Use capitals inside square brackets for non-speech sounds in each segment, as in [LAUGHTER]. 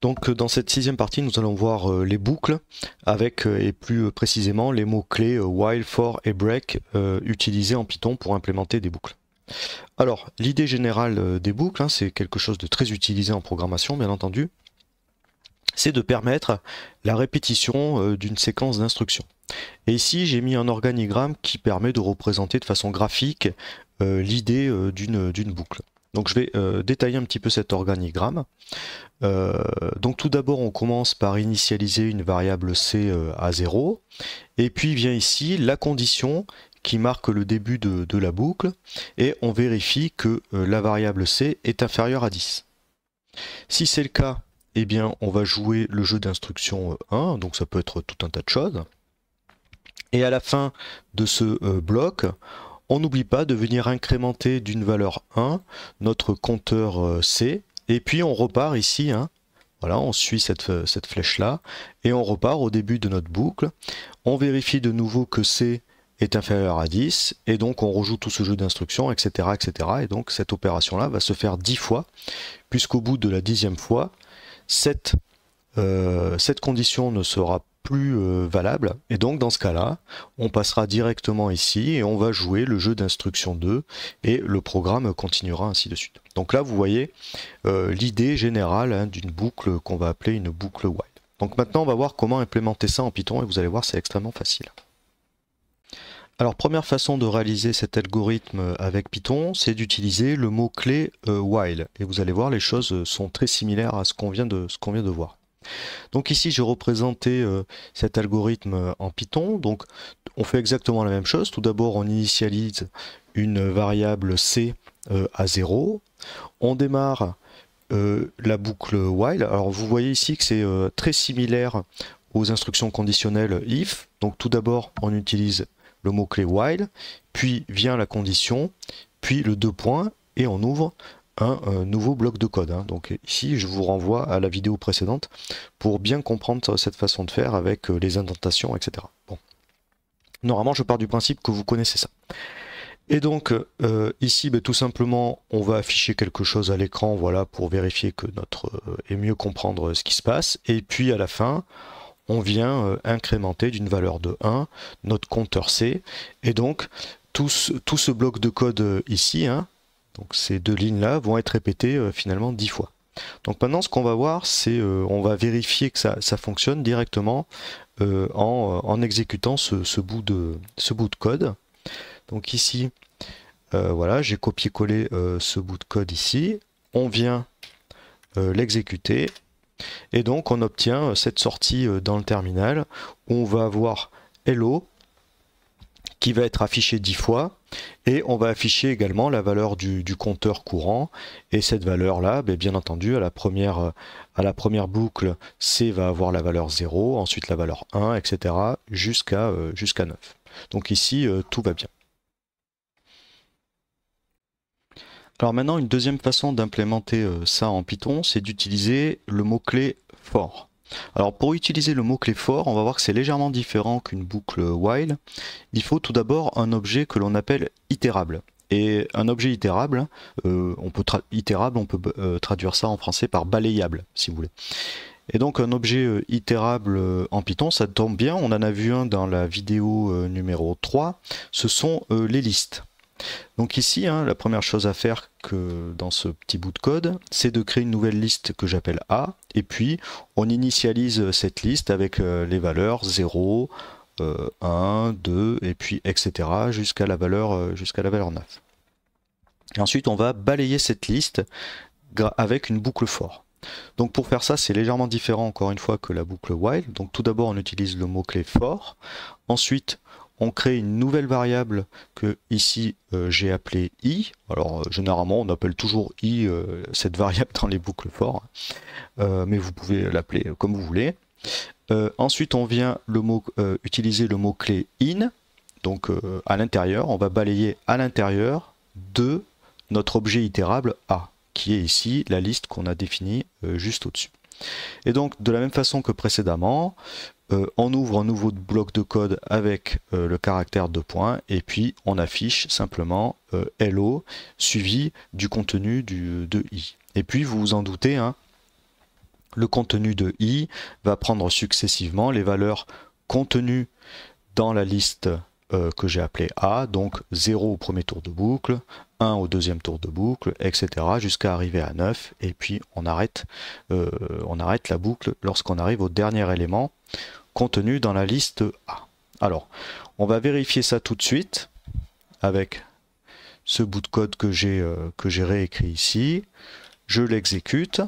Donc euh, dans cette sixième partie, nous allons voir euh, les boucles avec euh, et plus précisément les mots-clés while, for et break utilisés en Python pour implémenter des boucles. Alors l'idée générale des boucles, hein, c'est quelque chose de très utilisé en programmation bien entendu, c'est de permettre la répétition d'une séquence d'instructions. Et ici j'ai mis un organigramme qui permet de représenter de façon graphique l'idée d'une boucle. Donc je vais euh, détailler un petit peu cet organigramme. Euh, donc tout d'abord on commence par initialiser une variable c euh, à 0 et puis vient ici la condition qui marque le début de, la boucle et on vérifie que la variable c est inférieure à 10. Si c'est le cas, eh bien on va jouer le jeu d'instruction 1, donc ça peut être tout un tas de choses. Et à la fin de ce bloc, on n'oublie pas de venir incrémenter d'une valeur 1 notre compteur euh, C. Et puis on repart ici, hein. voilà, on suit euh, cette, flèche-là. Et on repart au début de notre boucle. On vérifie de nouveau que C est inférieur à 10. Et donc on rejoue tout ce jeu d'instructions, etc., etc. Et donc cette opération-là va se faire 10 fois, puisqu'au bout de la dixième fois, cette, euh, cette condition ne sera pas plus euh, valable. Et donc dans ce cas-là, on passera directement ici et on va jouer le jeu d'instruction 2 et le programme continuera ainsi de suite. Donc là, vous voyez euh, l'idée générale hein, d'une boucle qu'on va appeler une boucle while. Donc maintenant, on va voir comment implémenter ça en Python et vous allez voir, c'est extrêmement facile. Alors première façon de réaliser cet algorithme avec Python, c'est d'utiliser le mot-clé euh, while. Et vous allez voir, les choses sont très similaires à ce qu'on vient, vient de voir. Donc ici, j'ai représenté euh, cet algorithme euh, en Python. Donc on fait exactement la même chose. Tout d'abord, on initialise une variable C euh, à 0. On démarre la boucle while. Alors vous voyez ici que c'est très similaire aux instructions conditionnelles if. Donc tout d'abord on utilise le mot-clé while, puis vient la condition, puis le deux points et on ouvre un, nouveau bloc de code. Hein. Donc ici, je vous renvoie à la vidéo précédente pour bien comprendre cette façon de faire avec euh, les indentations, etc. Bon. Normalement, je pars du principe que vous connaissez ça. Et donc euh, ici, ben, tout simplement, on va afficher quelque chose à l'écran, voilà, pour vérifier que notre et euh, mieux comprendre ce qui se passe. Et puis à la fin, on vient incrémenter d'une valeur de 1 notre compteur C. Et donc tout ce, tout ce bloc de code ici, hein, donc ces deux lignes-là vont être répétées euh, finalement dix fois. Donc maintenant, ce qu'on va voir, c'est euh, on va vérifier que ça, fonctionne directement euh, en, exécutant ce, bout de, code. Donc ici, voilà, j'ai copié-collé ce bout de code ici. On vient l'exécuter. Et donc, on obtient cette sortie dans le terminal où on va avoir Hello qui va être affiché dix fois et on va afficher également la valeur du, compteur courant. Et cette valeur-là, ben, bien entendu, à la première, boucle, C va avoir la valeur 0, ensuite la valeur 1, etc. jusqu'à 9. Euh, Donc ici, euh, tout va bien. Alors maintenant, une deuxième façon d'implémenter euh, ça en Python, c'est d'utiliser le mot-clé for. Alors pour utiliser le mot-clé fort, on va voir que c'est légèrement différent qu'une boucle while. Il faut tout d'abord un objet que l'on appelle itérable. Et un objet itérable, euh, on peut itérable, on peut euh, traduire ça en français par balayable, si vous voulez. Et donc un objet euh, itérable en Python, ça tombe bien, on en a vu un dans la vidéo numéro 3, ce sont les listes. Donc ici, hein, la première chose à faire que dans ce petit bout de code, c'est de créer une nouvelle liste que j'appelle A, et puis on initialise cette liste avec euh, les valeurs 0, 1, 2, et puis etc. jusqu'à la, valeur, euh, la valeur 9. ensuite, on va balayer cette liste avec une boucle for. Donc pour faire ça, c'est légèrement différent encore une fois que la boucle while. Donc tout d'abord, on utilise le mot-clé for. Ensuite, on crée une nouvelle variable que ici euh, j'ai appelée i. Alors euh, généralement on appelle toujours i euh, cette [LAUGHS] variable dans les boucles for, mais vous pouvez l'appeler comme vous voulez. ensuite on vient le mot, utiliser le mot clé in, donc à l'intérieur, on va balayer à l'intérieur de notre objet itérable a, qui est ici la liste qu'on a définie juste au-dessus. Et donc de la même façon que précédemment, euh, on ouvre un nouveau bloc de code avec euh, le caractère de point et puis on affiche simplement LO euh, hello suivi du contenu du, de i. Et puis vous vous en doutez, hein, le contenu de i va prendre successivement les valeurs contenues dans la liste que j'ai appelée A, donc 0 au premier tour de boucle, 1 au deuxième tour de boucle, etc. jusqu'à arriver à 9 et puis on arrête la boucle lorsqu'on arrive au dernier élément contenu dans la liste A. Alors, on va vérifier ça tout de suite avec ce bout de code que j'ai euh, réécrit ici. Je l'exécute.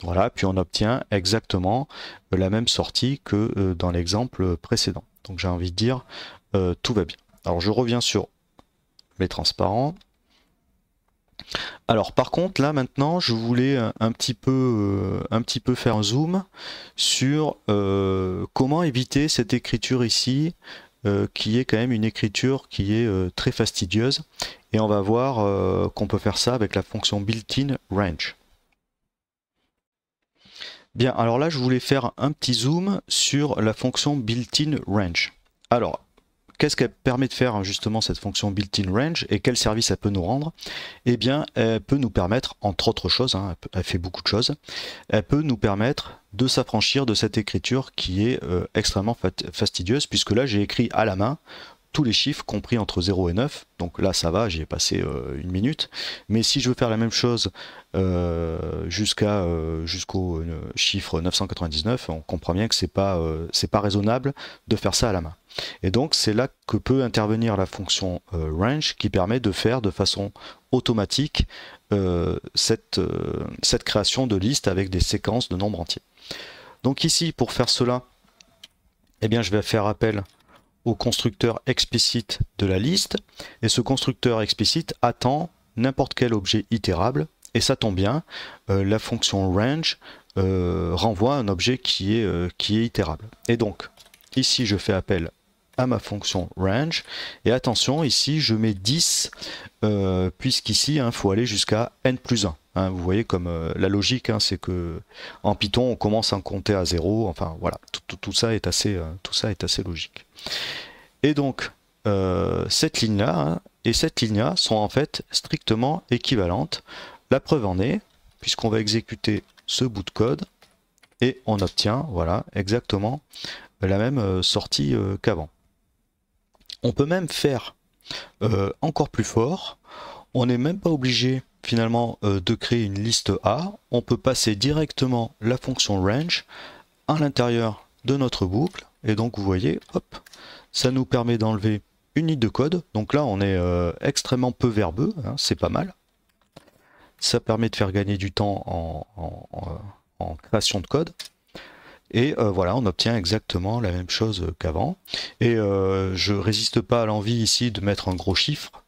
Voilà, puis on obtient exactement la même sortie que euh, dans l'exemple précédent. Donc j'ai envie de dire, euh, tout va bien. Alors je reviens sur les transparents. Alors par contre là maintenant je voulais euh, un petit peu, euh, un petit peu faire un zoom sur euh, comment éviter cette écriture ici qui est quand même une écriture qui est très fastidieuse et on va voir qu'on peut faire ça avec la fonction built-in range. Bien alors là je voulais faire un petit zoom sur la fonction built-in range. Alors Qu'est-ce qu'elle permet de faire justement cette fonction built-in range et quel service elle peut nous rendre Eh bien, elle peut nous permettre, entre autres choses, hein, elle fait beaucoup de choses, elle peut nous permettre de s'affranchir de cette écriture qui est euh, extrêmement fastidieuse puisque là j'ai écrit à la main tous les chiffres compris entre 0 et 9. Donc là, ça va, j'y ai passé euh, une minute. Mais si je veux faire la même chose euh, jusqu'à euh, jusqu'au chiffre 999, on comprend bien que c'est pas c'est pas raisonnable de faire ça à la main. Et donc c'est là que peut intervenir la fonction range qui permet de faire de façon automatique cette cette création de listes avec des séquences de nombres entiers. Donc ici, pour faire cela, eh bien, je vais faire appel au constructeur explicite de la liste, et ce constructeur explicite attend n'importe quel objet itérable, et ça tombe bien, euh, la fonction range euh, renvoie un objet qui est, euh, qui est itérable. Et donc, ici je fais appel à ma fonction range, et attention, ici je mets 10, puisqu'ici, il hein, faut aller jusqu'à n plus 1. Hein, vous voyez comme euh, la logique, hein, c'est que en Python, on commence à compter à zéro. Enfin voilà, tout, ça, est assez, euh, tout ça est assez logique. Et donc, euh, cette ligne-là hein, et cette ligne-là sont en fait strictement équivalentes. La preuve en est, puisqu'on va exécuter ce bout de code et on obtient voilà, exactement la même sortie qu'avant. On peut même faire encore plus fort. On n'est même pas obligé finalement euh, de créer une liste A, on peut passer directement la fonction range à l'intérieur de notre boucle. Et donc vous voyez, hop, ça nous permet d'enlever une ligne de code. Donc là on est euh, extrêmement peu verbeux, hein, c'est pas mal. Ça permet de faire gagner du temps en, euh, création de code. Et voilà, on obtient exactement la même chose qu'avant. Et je résiste pas à l'envie ici de mettre un gros chiffre.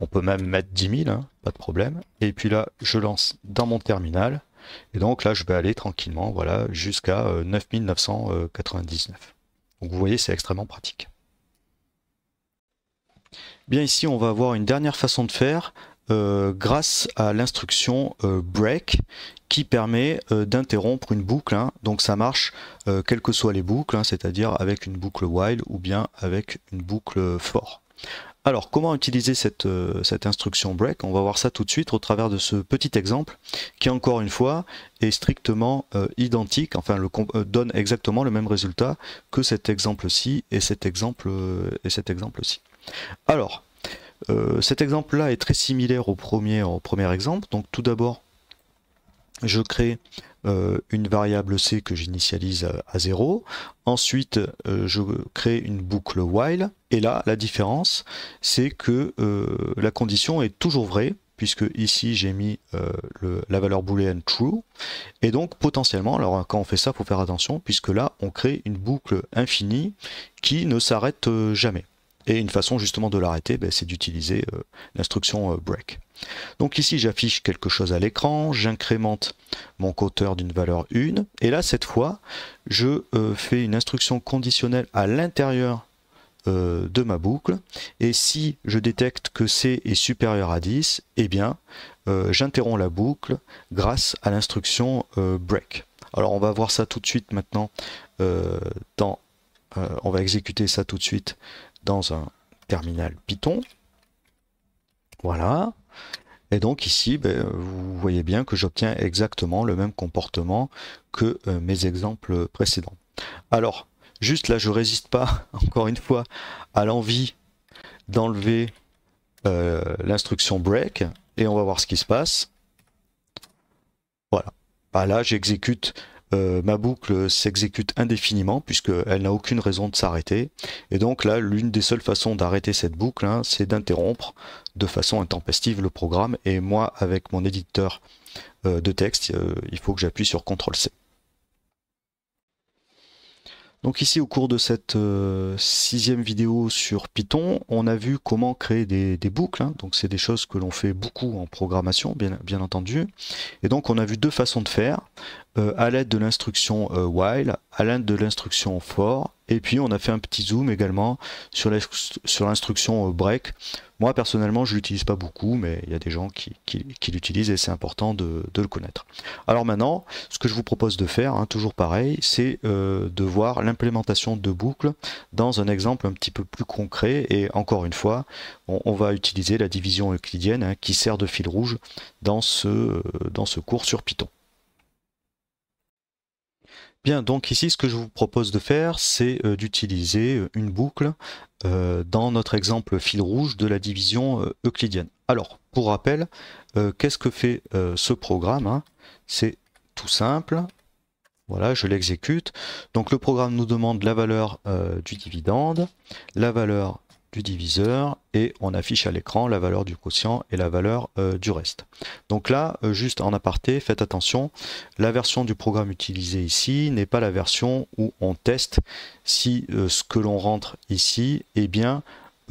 On peut même mettre 10 000, hein, pas de problème. Et puis là, je lance dans mon terminal. Et donc là, je vais aller tranquillement voilà, jusqu'à 9999. Euh, euh, donc vous voyez, c'est extrêmement pratique. Bien ici, on va avoir une dernière façon de faire euh, grâce à l'instruction break qui permet d'interrompre une boucle. Hein. Donc ça marche quelles que soient les boucles, hein, c'est-à-dire avec une boucle while ou bien avec une boucle for. Alors, comment utiliser cette, euh, instruction break On va voir ça tout de suite au travers de ce petit exemple qui, encore une fois, est strictement euh, identique, enfin, euh, donne exactement le même résultat que cet exemple-ci et cet exemple-ci. exemple Alors, cet exemple-là est très similaire au premier, au premier exemple. Donc, tout d'abord, je crée euh, une variable C que j'initialise euh, à 0. Ensuite, euh, je crée une boucle while. Et là, la différence, c'est que la condition est toujours vraie puisque ici j'ai mis la valeur boolean true et donc potentiellement alors quand on fait ça faut faire attention puisque là on crée une boucle infinie qui ne s'arrête jamais et une façon justement de l'arrêter, ben, c'est d'utiliser euh, l'instruction euh, break. Donc ici, j'affiche quelque chose à l'écran, j'incrémente mon coteur d'une valeur 1, et là, cette fois, je euh, fais une instruction conditionnelle à l'intérieur de ma boucle, et si je détecte que C est supérieur à 10, eh bien, j'interromps la boucle grâce à l'instruction break. Alors, on va voir ça tout de suite maintenant on va exécuter ça tout de suite dans un terminal Python. Voilà. Et donc ici, ben, vous voyez bien que j'obtiens exactement le même comportement que euh, mes exemples précédents. Alors, juste là, je ne résiste pas, [LAUGHS] encore une fois, à l'envie d'enlever euh, l'instruction break, et on va voir ce qui se passe. Voilà. Bah, là, j'exécute euh, ma boucle s'exécute indéfiniment puisqu'elle n'a aucune raison de s'arrêter. Et donc là, l'une des seules façons d'arrêter cette boucle, hein, c'est d'interrompre de façon intempestive le programme. Et moi, avec mon éditeur euh, de texte, euh, il faut que j'appuie sur CTRL-C. Donc ici, au cours de cette sixième vidéo sur Python, on a vu comment créer des, boucles. Hein. Donc c'est des choses que l'on fait beaucoup en programmation, bien, entendu. Et donc on a vu deux façons de faire. Euh, à l'aide de l'instruction euh, while, à l'aide de l'instruction for, et puis on a fait un petit zoom également sur l'instruction euh, break. Moi personnellement je l'utilise pas beaucoup, mais il y a des gens qui, l'utilisent et c'est important de, le connaître. Alors maintenant, ce que je vous propose de faire, hein, toujours pareil, c'est de voir l'implémentation de boucles dans un exemple un petit peu plus concret. Et encore une fois, on, va utiliser la division euclidienne hein, qui sert de fil rouge dans ce cours sur Python. Bien, donc ici, ce que je vous propose de faire, c'est euh, d'utiliser euh, une boucle euh, dans notre exemple fil rouge de la division euclidienne. Alors, pour rappel, qu'est-ce que fait ce programme hein C'est tout simple. Voilà, je l'exécute. Donc le programme nous demande la valeur du dividende, la valeur du diviseur et on affiche à l'écran la valeur du quotient et la valeur euh, du reste. Donc là, euh, juste en aparté, faites attention, la version du programme utilisé ici n'est pas la version où on teste si euh, ce que l'on rentre ici est bien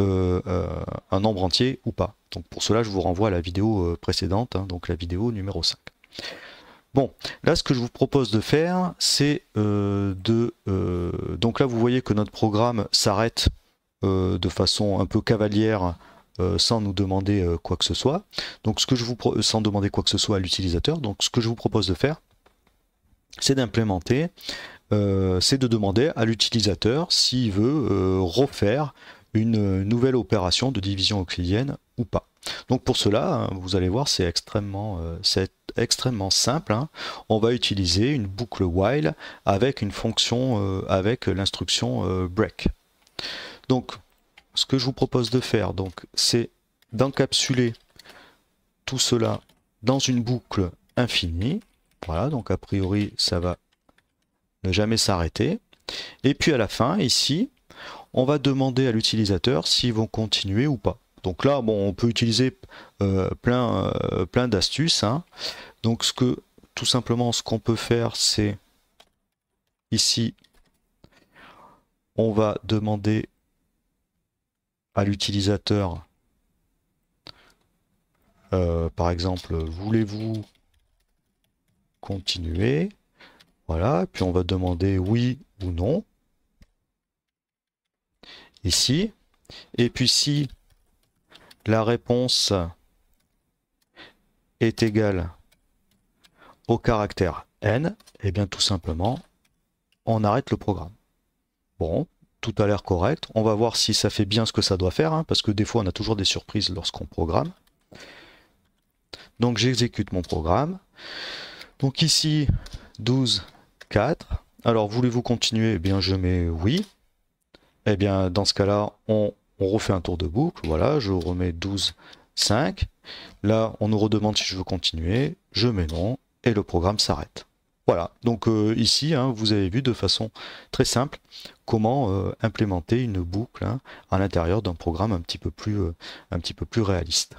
un nombre entier ou pas. Donc pour cela, je vous renvoie à la vidéo précédente, hein, donc la vidéo numéro 5. Bon, là ce que je vous propose de faire, c'est de... donc là vous voyez que notre programme s'arrête euh, de façon un peu cavalière euh, sans nous demander euh, quoi que ce soit. Donc ce que je vous sans demander quoi que ce soit à l'utilisateur. Donc ce que je vous propose de faire, c'est d'implémenter, c'est de demander à l'utilisateur s'il veut refaire une nouvelle opération de division euclidienne ou pas. Donc pour cela, hein, vous allez voir, c'est extrêmement, extrêmement simple. Hein. On va utiliser une boucle while avec une fonction, avec l'instruction break. Donc, ce que je vous propose de faire, donc, c'est d'encapsuler tout cela dans une boucle infinie. Voilà, donc a priori, ça va ne jamais s'arrêter. Et puis à la fin, ici, on va demander à l'utilisateur s'ils vont continuer ou pas. Donc là, bon, on peut utiliser euh, plein, euh, plein d'astuces. Hein. Donc ce que, tout simplement, ce qu'on peut faire, c'est ici, on va demander à l'utilisateur, euh, par exemple, voulez-vous continuer Voilà, puis on va demander oui ou non. Ici. Et puis si la réponse est égale au caractère n, et eh bien tout simplement, on arrête le programme. Bon, tout a l'air correct. On va voir si ça fait bien ce que ça doit faire, hein, parce que des fois on a toujours des surprises lorsqu'on programme. Donc j'exécute mon programme. Donc ici, 12, 4. Alors voulez-vous continuer Eh bien je mets oui. Eh bien dans ce cas-là, on, on, refait un tour de boucle. Voilà, je remets 12, 5. Là, on nous redemande si je veux continuer. Je mets non et le programme s'arrête. Voilà, donc euh, ici, hein, vous avez vu de façon très simple comment euh, implémenter une boucle hein, à l'intérieur d'un programme un petit peu plus euh, réaliste.